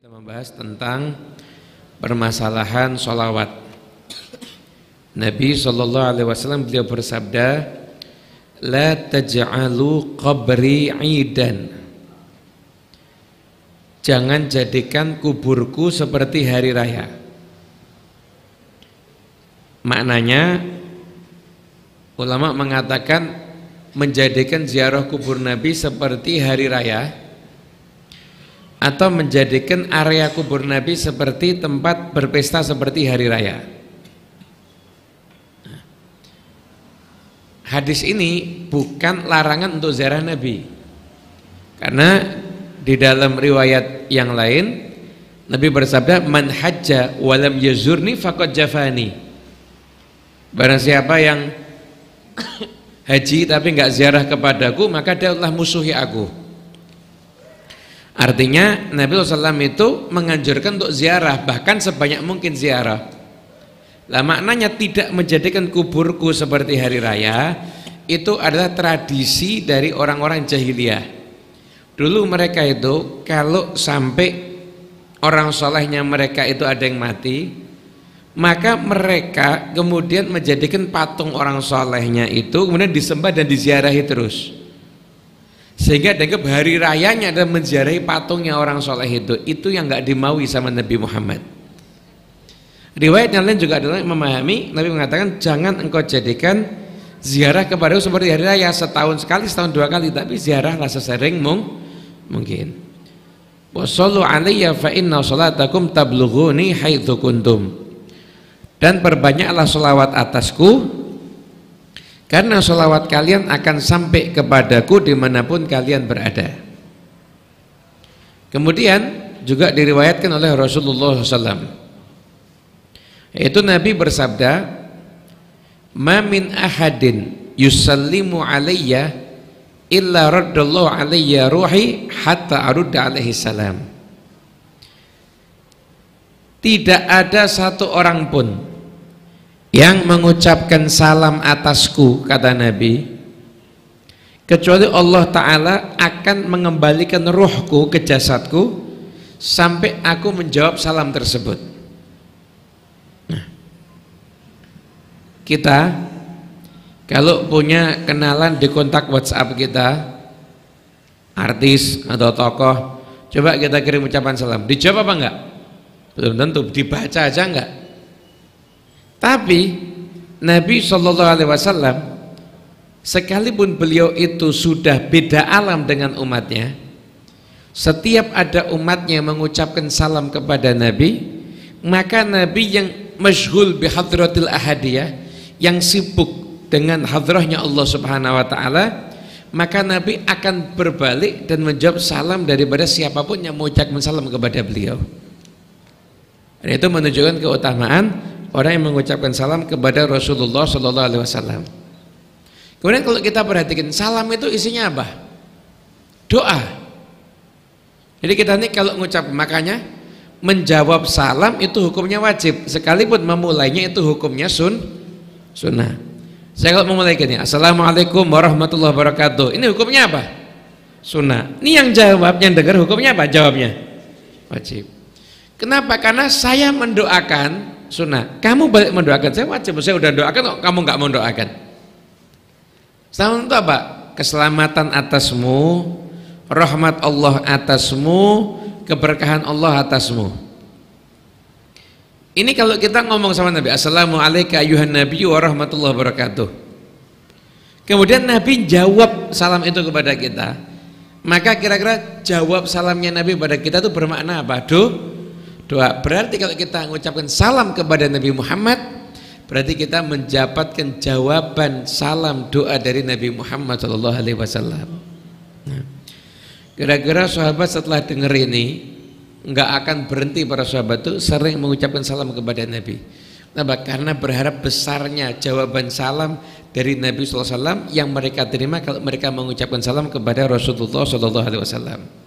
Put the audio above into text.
Kita membahas tentang permasalahan sholawat Nabi Shallallahu Alaihi Wasallam beliau bersabda, لا taj'alu qabri idan. Jangan jadikan kuburku seperti hari raya. Maknanya ulama mengatakan menjadikan ziarah kubur Nabi seperti hari raya atau menjadikan area kubur Nabi seperti tempat berpesta seperti hari raya. Hadis ini bukan larangan untuk ziarah Nabi. Karena di dalam riwayat yang lain Nabi bersabda man hajja walam yazurni faqad jafani. Barang siapa yang haji tapi nggak ziarah kepadaku maka dia telah musuhi aku. Artinya Nabi SAW itu menganjurkan untuk ziarah bahkan sebanyak mungkin ziarah. Lah maknanya tidak menjadikan kuburku seperti hari raya itu adalah tradisi dari orang-orang jahiliyah. Dulu mereka itu kalau sampai orang solehnya mereka itu ada yang mati, maka mereka kemudian menjadikan patung orang solehnya itu kemudian disembah dan diziarahi terus. Sehingga dianggap hari rayanya adalah menziarahi patungnya orang soleh itu. Itu yang nggak dimaui sama Nabi Muhammad. Riwayat yang lain juga adalah memahami Nabi mengatakan jangan engkau jadikan ziarah kepada seperti hari raya setahun sekali, setahun dua kali, tapi ziarahlah sesering mung mungkin. Dan perbanyaklah selawat atasku karena sholawat kalian akan sampai kepadaku dimanapun kalian berada kemudian juga diriwayatkan oleh Rasulullah SAW itu Nabi bersabda ma min ahadin yusallimu alayya illa raddallahu alayya ruhi hatta arudda alaihi salam tidak ada satu orang pun yang mengucapkan salam atasku kata Nabi kecuali Allah Ta'ala akan mengembalikan rohku ke jasadku sampai aku menjawab salam tersebut nah, kita kalau punya kenalan di kontak WhatsApp kita artis atau tokoh coba kita kirim ucapan salam dijawab apa enggak belum tentu dibaca aja enggak tapi Nabi Shallallahu Alaihi Wasallam sekalipun beliau itu sudah beda alam dengan umatnya, setiap ada umatnya mengucapkan salam kepada Nabi, maka Nabi yang masyhul bihadratil ahadiyah yang sibuk dengan hadrohnya Allah Subhanahu wa taala maka Nabi akan berbalik dan menjawab salam daripada siapapun yang mengucapkan salam kepada beliau. Dan itu menunjukkan keutamaan orang yang mengucapkan salam kepada Rasulullah Sallallahu Alaihi Wasallam. Kemudian kalau kita perhatikan salam itu isinya apa? Doa. Jadi kita ini kalau mengucap makanya menjawab salam itu hukumnya wajib sekalipun memulainya itu hukumnya sun sunnah. Saya kalau memulai gini, Assalamualaikum warahmatullahi wabarakatuh. Ini hukumnya apa? Sunnah. Ini yang jawabnya yang dengar hukumnya apa? Jawabnya wajib. Kenapa? Karena saya mendoakan sunnah. Kamu balik mendoakan, saya wajib, saya udah doakan kok kamu nggak mau doakan. Selamatan itu apa? Keselamatan atasmu, rahmat Allah atasmu, keberkahan Allah atasmu. Ini kalau kita ngomong sama Nabi, Assalamualaikum ayuhan Nabi wa rahmatullahi wabarakatuh. Kemudian Nabi jawab salam itu kepada kita. Maka kira-kira jawab salamnya Nabi kepada kita itu bermakna apa? do? doa. Berarti kalau kita mengucapkan salam kepada Nabi Muhammad, berarti kita mendapatkan jawaban salam doa dari Nabi Muhammad Shallallahu Alaihi Wasallam. Nah, kira-kira sahabat setelah dengar ini nggak akan berhenti para sahabat itu sering mengucapkan salam kepada Nabi. Kenapa? Karena berharap besarnya jawaban salam dari Nabi SAW yang mereka terima kalau mereka mengucapkan salam kepada Rasulullah SAW.